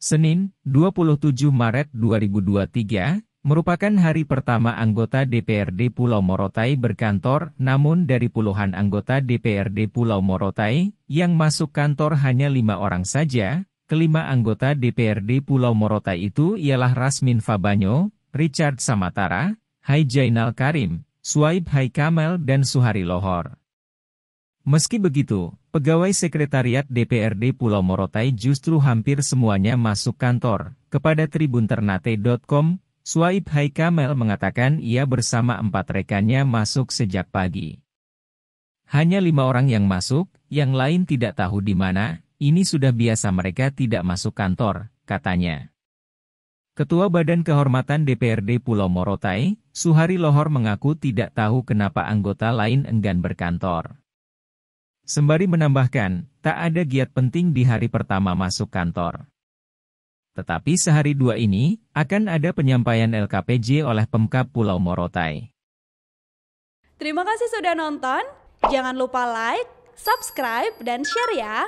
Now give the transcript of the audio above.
Senin, 27 Maret 2023, merupakan hari pertama anggota DPRD Pulau Morotai berkantor, namun dari puluhan anggota DPRD Pulau Morotai, yang masuk kantor hanya lima orang saja, kelima anggota DPRD Pulau Morotai itu ialah Rasmin Fabanyo, Richard Samatara, Hai Jainal Karim, Suaib Hai Kamel dan Suhari Lohor. Meski begitu, pegawai sekretariat DPRD Pulau Morotai justru hampir semuanya masuk kantor. Kepada tribunternate.com, Ternate.com, Hai Kamel mengatakan ia bersama empat rekannya masuk sejak pagi. Hanya lima orang yang masuk, yang lain tidak tahu di mana, ini sudah biasa mereka tidak masuk kantor, katanya. Ketua Badan Kehormatan DPRD Pulau Morotai, Suhari Lohor mengaku tidak tahu kenapa anggota lain enggan berkantor. Sembari menambahkan, tak ada giat penting di hari pertama masuk kantor. Tetapi sehari dua ini, akan ada penyampaian LKPJ oleh Pemkap Pulau Morotai. Terima kasih sudah nonton. Jangan lupa like, subscribe, dan share ya.